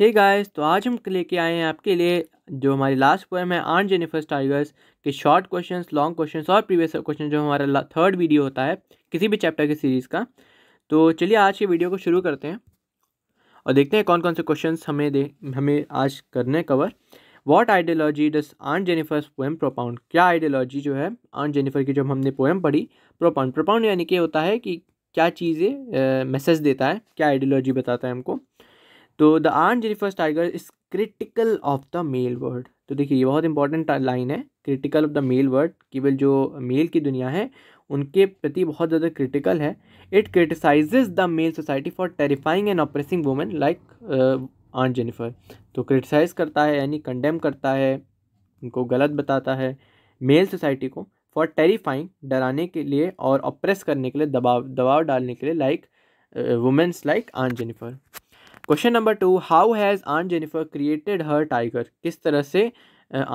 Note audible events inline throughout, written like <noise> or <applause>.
hey guys तो आज हम लेके आए हैं आपके लिए जो हमारी लास्ट पोएम है आंट जेनिफर्स टाइगर्स के शॉर्ट क्वेश्चन लॉन्ग क्वेश्चन और प्रीवियस क्वेश्चन जो हमारा थर्ड वीडियो होता है किसी भी चैप्टर की सीरीज़ का तो चलिए आज के वीडियो को शुरू करते हैं और देखते हैं कौन कौन से क्वेश्चन हमें दे हमें आज करने cover what ideology does aunt Jennifer's poem propound क्या आइडियोलॉजी जो है आंट जेनिफर की जब हमने पोएम पढ़ी प्रोपाउंड प्रोपाउंड यानी कि होता है कि क्या चीज़ें मैसेज देता है क्या आइडियोलॉजी बताता है हमको तो द आर्न Jennifer's tiger is critical of the male world तो देखिए ये बहुत इंपॉर्टेंट लाइन है critical of the male world केवल जो मेल की दुनिया है उनके प्रति बहुत ज़्यादा क्रिटिकल है it criticises the male society for terrifying and oppressing women like aunt Jennifer तो क्रिटिसाइज करता है यानी कंडेम करता है उनको गलत बताता है मेल सोसाइटी को फॉर टेरिफाइंग डराने के लिए और ऑप्रेस करने के लिए दबाव दबाव डालने के लिए like women's like aunt Jennifer question number two how has aunt Jennifer created her tiger किस तरह से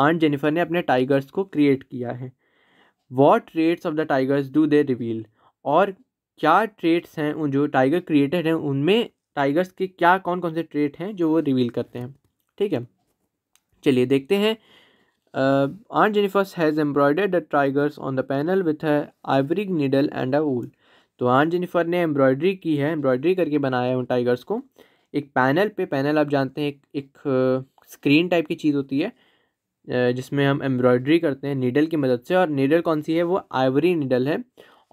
आन जेनिफर ने अपने टाइगर्स को क्रिएट किया है what traits of the tigers do they reveal और क्या ट्रेट्स हैं उन जो टाइगर क्रिएटेड हैं उनमें टाइगर्स के क्या कौन कौन से ट्रेट हैं जो वो रिवील करते हैं ठीक है चलिए देखते हैं aunt Jennifer's has embroidered the tigers on the panel with a ivory needle and a wool तो आन जेनिफर ने एम्ब्रॉयडरी की है एम्ब्रॉयडरी करके बनाया है उन टाइगर्स को एक पैनल पे पैनल आप जानते हैं एक एक स्क्रीन टाइप की चीज़ होती है जिसमें हम एम्ब्रॉयड्री करते हैं नीडल की मदद से और नीडल कौन सी है वो आइवरी नीडल है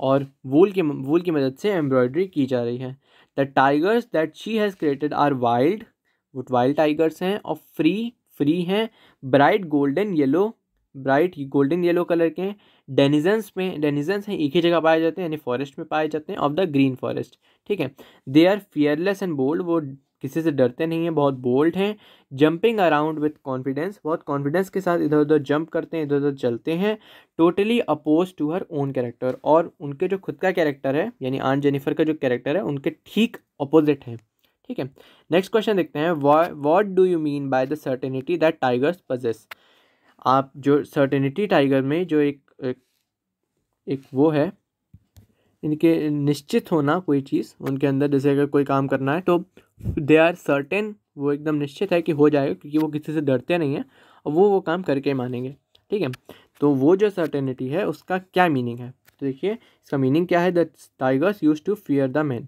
और वूल की वूल की मदद से एम्ब्रॉयडरी की जा रही है the tigers that she has created are wild वो वाइल्ड टाइगर्स हैं और फ्री फ्री हैं bright golden yellow bright golden yellow colour के हैं डेनिजन्स में डेनिजन्स हैं एक ही जगह पाए जाते हैं यानी फॉरेस्ट में पाए जाते हैं ऑफ द ग्रीन फॉरेस्ट ठीक है they are fearless and bold वो किसी से डरते नहीं हैं बहुत बोल्ड हैं जंपिंग अराउंड विथ कॉन्फिडेंस बहुत कॉन्फिडेंस के साथ इधर उधर जंप करते हैं इधर उधर चलते हैं totally oppose to her own character और उनके जो खुद का कैरेक्टर है यानी आन जेनिफर का जो कैरेक्टर है उनके ठीक अपोजिट हैं ठीक है नेक्स्ट क्वेश्चन देखते हैं what do you mean by the certainty that tigers possess आप जो सर्टेनिटी टाइगर में जो एक एक, एक वो है इनके निश्चित होना कोई चीज़ उनके अंदर जैसे अगर कोई काम करना है तो दे आर सर्टेन वो एकदम निश्चित है कि हो जाएगा क्योंकि वो किसी से डरते नहीं हैं और वो वो काम करके मानेंगे ठीक है तो वो जो सर्टेनिटी है उसका क्या मीनिंग है तो देखिए इसका मीनिंग क्या है the tigers use to fear the man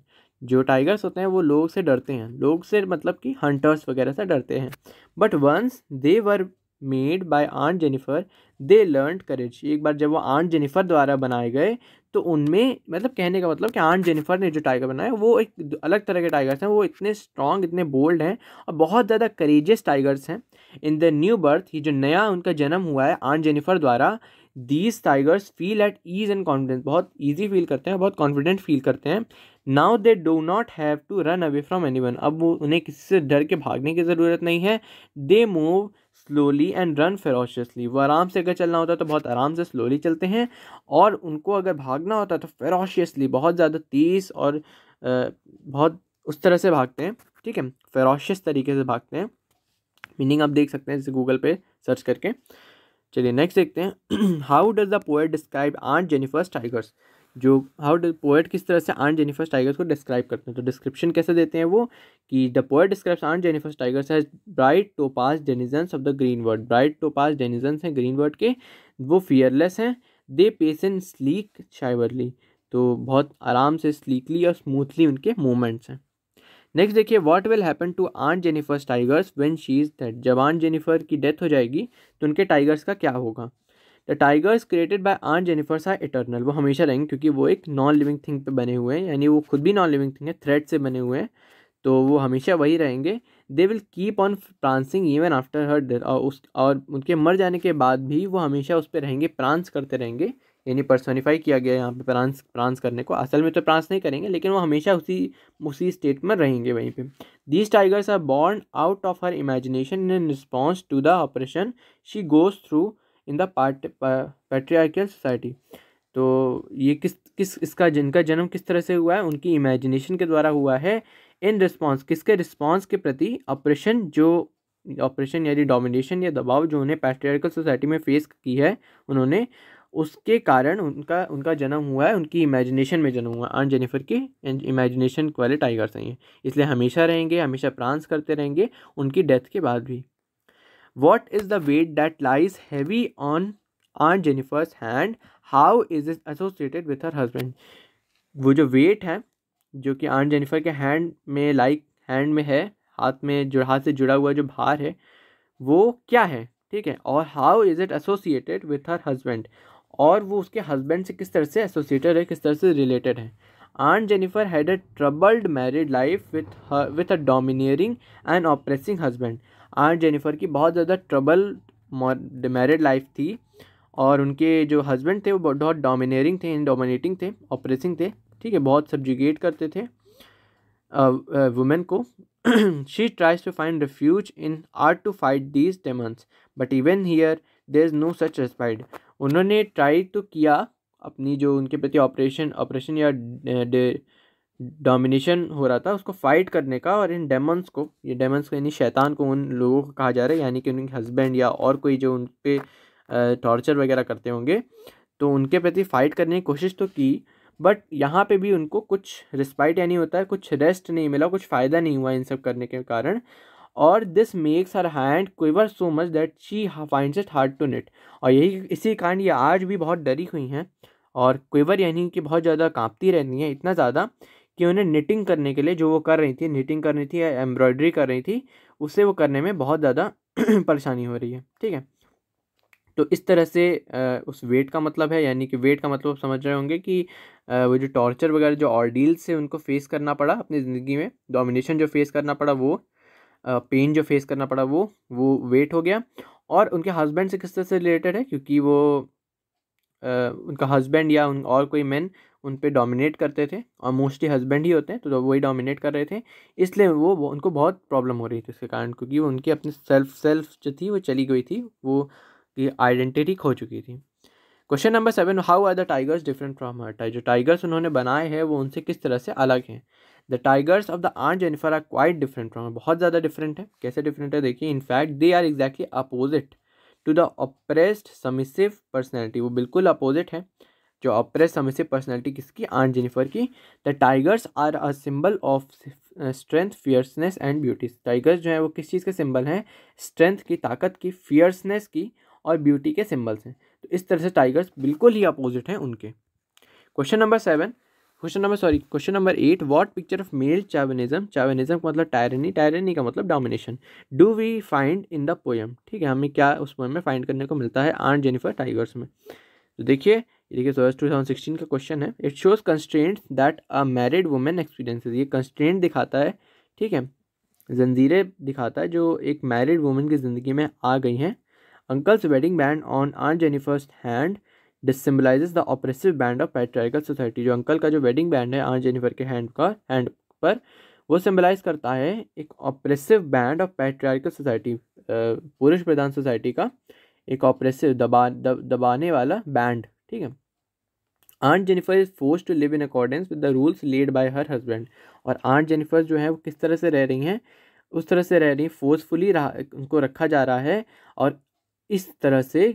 जो टाइगर्स होते हैं वो लोग से डरते हैं लोग से मतलब कि हंटर्स वगैरह से डरते हैं but once they were made by aunt Jennifer they learn courage एक बार जब वो आंट जेनिफर द्वारा बनाए गए तो उनमें मतलब कहने का मतलब कि आंट जेनिफर ने जो टाइगर बनाया वो एक अलग तरह के टाइगर्स हैं वो इतने स्ट्रॉन्ग इतने बोल्ड हैं और बहुत ज़्यादा करेजियस टाइगर्स हैं इन द न्यू बर्थ ये जो नया उनका जन्म हुआ है आंट जेनिफर द्वारा these tigers feel at ease and confidence बहुत ईजी फील करते हैं बहुत कॉन्फिडेंट फील करते हैं now they do not have to run away from anyone अब वो उन्हें किसी से डर के भागने की ज़रूरत नहीं है they move slowly and run ferociously वो आराम से अगर चलना होता है तो बहुत आराम से स्लोली चलते हैं और उनको अगर भागना होता है तो फेरोशियसली बहुत ज़्यादा तेज़ और बहुत उस तरह से भागते हैं ठीक है फेरोशियस तरीके से भागते हैं मीनिंग आप देख सकते हैं जैसे गूगल पे सर्च करके चलिए नेक्स्ट देखते हैं how does the poet describe aunt Jennifer's tigers जो हाउ पोएट किस तरह से आंट जेनिफर्स टाइगर्स को डिस्क्राइब करते हैं तो डिस्क्रिप्शन कैसे देते हैं वो कि the poet describes aunt Jennifer's tigers as bright topaz denizens of the green world bright topaz denizens हैं ग्रीन वर्ड के वो फियरलेस हैं दे पेसन स्लीक शाइवरली तो बहुत आराम से स्लीकली और स्मूथली उनके मूवमेंट्स हैं नेक्स्ट देखिए what will happen to aunt Jennifer's tigers when she is dead जब आंट जेनिफर की डेथ हो जाएगी तो उनके टाइगर्स का क्या होगा द टाइगर्स क्रिएटेड बाय आर जेनिफर्स आर इटर्नल वो हमेशा रहेंगे क्योंकि वो एक नॉन लिविंग थिंग पे बने हुए हैं यानी वो खुद भी नॉन लिविंग थिंग है थ्रेड से बने हुए हैं तो वो हमेशा वही रहेंगे they will keep on prancing even after her death और उस और उनके मर जाने के बाद भी वो हमेशा उस पर रहेंगे प्रांस करते रहेंगे यानी पर्सोनीफाई किया गया यहाँ पे प्रांस प्रांस करने को असल में तो प्रांस नहीं करेंगे लेकिन वो हमेशा उसी उसी स्टेट में रहेंगे वहीं पे these tigers are born out of her imagination in response to the oppression she goes through in the part patriarchal society तो ये किस किस इसका जिनका जन्म किस तरह से हुआ है उनकी इमेजिनेशन के द्वारा हुआ है इन रिस्पॉन्स किसके रिस्पॉन्स के प्रति ऑपरेशन जो ऑपरेशन यानी डोमिनेशन या दबाव जो उन्हें पैट्रियार्कल सोसाइटी में फेस की है उन्होंने उसके कारण उनका उनका जन्म हुआ है उनकी इमेजिनेशन में जन्म हुआ आन जेनिफर की इमेजिनेशन वाले टाइगर्स हैं इसलिए हमेशा रहेंगे हमेशा प्रांस करते रहेंगे उनकी डेथ के बाद भी what is the weight that lies heavy on aunt Jennifer's hand how is is associated with her husband वो जो वेट है जो कि आंट जेनिफर के हैंड में लाइक like, हैंड में है हाथ में जो हाथ से जुड़ा हुआ जो भार है वो क्या है ठीक है और how is it associated with her husband और वो उसके हस्बैंड से किस तरह से एसोसिएटेड है किस तरह से रिलेटेड है aunt Jennifer had a troubled married life with with a domineering and oppressing husband aunt Jennifer की बहुत ज़्यादा ट्रबल मैरिड लाइफ थी और उनके जो हस्बैंड थे वो बहुत डोमिनेटिंग थे डोमिनेटिंग थे ऑपरेसिंग थे ठीक है बहुत सब्जुगेट करते थे वुमेन को she tries to find refuge in art to fight these demons but even here there is no such respite उन्होंने ट्राई तो किया अपनी जो उनके प्रति ऑपरेशन ऑपरेशन या डोमिनेशन हो रहा था उसको फाइट करने का और इन डेमन्स को ये डेमन्स को यानी शैतान को उन लोगों को कहा जा रहा है यानी कि उनके हस्बैंड या और कोई जो उन पर टॉर्चर वगैरह करते होंगे तो उनके प्रति फाइट करने की कोशिश तो की बट यहाँ पे भी उनको कुछ रिस्पाइट यानी होता है कुछ रेस्ट नहीं मिला कुछ फ़ायदा नहीं हुआ इन सब करने के कारण और this makes her hand quiver so much that she find it hard to knit और यही इसी कारण ये आज भी बहुत डरी हुई हैं और क्विवर यानी कि बहुत ज़्यादा कांपती रहती हैं इतना ज़्यादा कि उन्हें निटिंग करने के लिए जो वो कर रही थी निटिंग रही थी या एम्ब्रॉयडरी कर रही थी उससे वो करने में बहुत ज़्यादा <clears throat> परेशानी हो रही है ठीक है तो इस तरह से उस वेट का मतलब है यानी कि वेट का मतलब समझ रहे होंगे कि वो जो टॉर्चर वगैरह जो ऑर्डील से उनको फेस करना पड़ा अपनी ज़िंदगी में डोमिनेशन जो फेस करना पड़ा वो पेन जो फेस करना पड़ा वो वो वेट हो गया और उनके हस्बैंड से किस तरह से रिलेटेड है क्योंकि वो उनका हस्बैंड या उन और कोई मैन उन पर डोमिनेट करते थे और मोस्टली हस्बैंड ही होते हैं तो वही डोमिनेट कर रहे थे इसलिए वो उनको बहुत प्रॉब्लम हो रही थी इसके कारण क्योंकि उनकी अपनी सेल्फ सेल्फ जो थी वो चली गई थी वो आइडेंटिटी खो चुकी थी question number seven how are the tigers different from her tiger जो टाइगर्स उन्होंने बनाए हैं वो उनसे किस तरह से अलग हैं the tigers of the aunt Jennifer are quite different from बहुत ज़्यादा डिफरेंट है कैसे डिफरेंट है देखिए in fact they are exactly opposite to the oppressed submissive personality वो बिल्कुल अपोजिट है जो अप्रेस हमें से पर्सनैलिटी किसकी आन जेनिफर की the tigers are a symbol of strength fierceness and beauty tigers जो है वो किस चीज़ के सिंबल हैं स्ट्रेंथ की ताकत की फियर्सनेस की और ब्यूटी के सिंबल्स हैं तो इस तरह से टाइगर्स बिल्कुल ही अपोजिट हैं उनके question number seven question number sorry question number eight what picture of male chauvinism chauvinism का मतलब टायरनी टायरनी का मतलब domination do we find in the poem ठीक है हमें क्या उस पोएम में फाइंड करने को मिलता है आर्ट जेनिफर टाइगर्स में तो देखिए देखिए सोलह टू थाउजेंड सिक्सटीन का क्वेश्चन है it shows constraint that a married women experience ये कंस्ट्रेंट दिखाता है ठीक है जंजीरें दिखाता है जो एक मैरिड वुमेन की ज़िंदगी में आ गई हैं uncle's wedding band on aunt Jennifer's hand symbolise the oppressive band of patriarchal society जो अंकल का जो वेडिंग बैंड है आन जेनिफर के हैंड का हैंड पर वो सिम्बलाइज करता है एक oppressive band of patriarchal society पुरुष प्रधान सोसाइटी का एक ऑपरेसिव दबा दब, दबाने वाला बैंड ठीक है aunt Jennifer is force to live in accordance with the rules lead by her husband और आंट जेनिफर जो है वो किस तरह से रह रही हैं उस तरह से रह रही हैं फोर्सफुली रहा उनको रखा जा रहा है और इस तरह से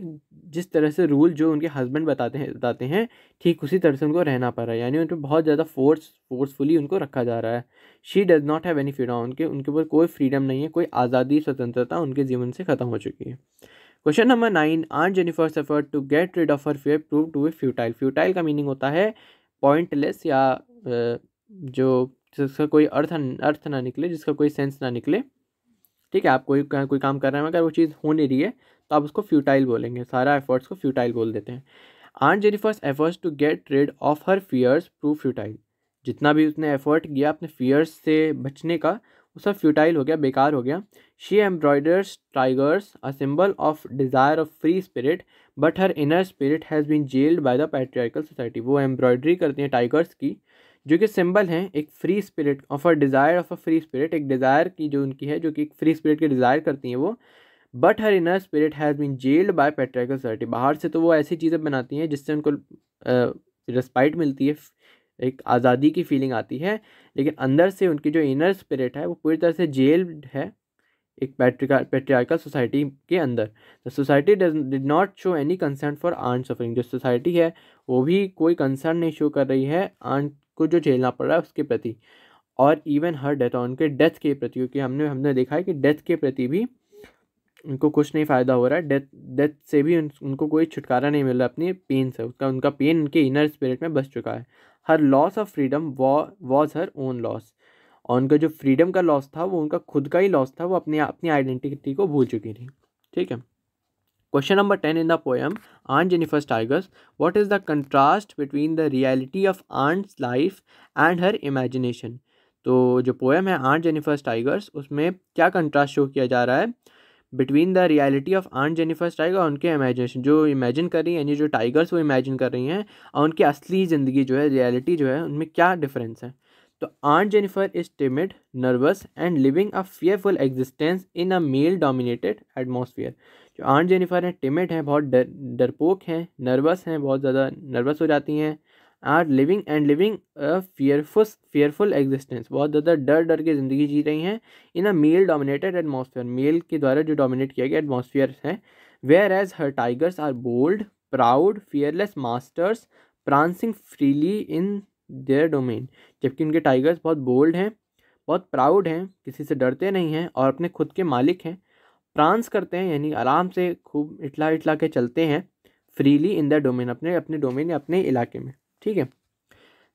जिस तरह से रूल जो उनके हस्बैंड बताते हैं बताते हैं ठीक उसी तरह से उनको रहना पड़ रहा है यानी उन पर बहुत ज़्यादा फोर्स फोर्सफुली उनको रखा जा रहा है she does not have any freedom उनके उनके ऊपर कोई फ्रीडम नहीं है कोई आज़ादी स्वतंत्रता उनके जीवन से ख़त्म हो चुकी है question number nine aunt Jennifer's effort to get rid of her fear prove to a futile futile का मीनिंग होता है पॉइंटलेस या जो जिसका कोई अर्थ अर्थ ना निकले जिसका कोई सेंस ना निकले ठीक है आप कोई कोई काम कर रहे हैं अगर वो चीज़ हो नहीं रही है तो आप उसको फ्यूटाइल बोलेंगे सारा एफर्ट्स को फ्यूटाइल बोल देते हैं aunt Jennifer's efforts to get rid of her fears prove futile जितना भी उसने एफर्ट किया अपने फीयर्स से बचने का वो सब फ्यूटाइल हो गया बेकार हो गया she embroiders tigers a symbol of desire of free spirit but her inner spirit has been jailed by the patriarchal society वो एम्ब्रॉयडरी करती हैं टाइगर्स की जो कि सिंबल हैं एक free spirit of a desire of a free spirit एक desire की जो उनकी है जो कि फ्री स्पिरिट की डिज़ायर करती हैं वो but her inner spirit has been jailed by patriarchal society बाहर से तो वो ऐसी चीज़ें बनाती हैं जिससे उनको रिस्पाइट मिलती है एक आज़ादी की फीलिंग आती है लेकिन अंदर से उनकी जो इनर स्पिरिट है वो पूरी तरह से जेल्ड है एक पैट्रिका सोसाइटी के अंदर the society did not show any concern for aunt suffering जो सोसाइटी है वो भी कोई कंसर्न नहीं शो कर रही है आंट को जो झेलना पड़ रहा है उसके प्रति और इवन हर डेथ और उनके डेथ के प्रति क्योंकि हमने हमने देखा है कि डेथ के प्रति भी उनको कुछ नहीं फ़ायदा हो रहा है डेथ डेथ से भी उन, उनको कोई छुटकारा नहीं मिल रहा अपनी पेन से उसका उनका पेन उनके इनर स्पिरिट में बस चुका है her loss of freedom was her own loss और उनका जो फ्रीडम का लॉस था वो उनका खुद का ही लॉस था वो अपने अपनी आइडेंटिटी को भूल चुकी थी ठीक है question number ten in the poem aunt Jennifer's tigers what is the contrast between the reality of aunt's life and her imagination तो जो पोएम है आंट जेनिफर्स टाइगर्स उसमें क्या कंट्रास्ट शो किया जा रहा है between the reality of aunt Jennifer's tiger और उनके इमेजिनेशन जो इमेजिन कर रही हैं यानी जो टाइगर्स वो इमेजिन कर रही हैं और उनकी असली ज़िंदगी जो है रियलिटी जो है उनमें क्या डिफरेंस है तो aunt Jennifer is timid nervous and living a fearful existence in a male dominated atmosphere जो आंट जेनिफर हैं टिमिड हैं बहुत डर डरपोक हैं नर्वस हैं बहुत ज़्यादा नर्वस हो जाती हैं are living and living fearful fearful existence बहुत ज़्यादा डर डर के ज़िंदगी जी रही हैं in a male dominated atmosphere male के द्वारा जो डोमिनेट किया गया एटमोसफियर है whereas her tigers are bold proud fearless masters prancing freely in their domain जबकि उनके टाइगर्स बहुत बोल्ड हैं बहुत प्राउड हैं किसी से डरते नहीं हैं और अपने खुद के मालिक हैं प्रांस करते हैं यानी आराम से खूब इटला इटला के चलते हैं फ्रीली इन द डोमेन अपने अपने डोमेन या अपने इलाके में ठीक है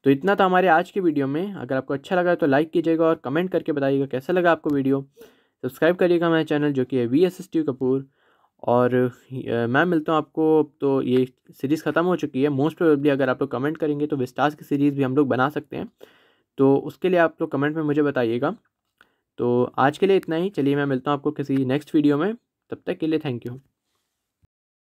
तो इतना था हमारे आज के वीडियो में अगर आपको अच्छा लगा तो लाइक कीजिएगा और कमेंट करके बताइएगा कैसा लगा आपको वीडियो सब्सक्राइब करिएगा मेरा चैनल जो कि है V S S T Kapoor और मैं मिलता हूँ आपको तो ये सीरीज़ ख़त्म हो चुकी है मोस्ट प्रोबेबली अगर आप लोग कमेंट करेंगे तो विस्टार्स की सीरीज़ भी हम लोग बना सकते हैं तो उसके लिए आप लोग कमेंट में मुझे बताइएगा तो आज के लिए इतना ही चलिए मैं मिलता हूँ आपको किसी नेक्स्ट वीडियो में तब तक के लिए थैंक यू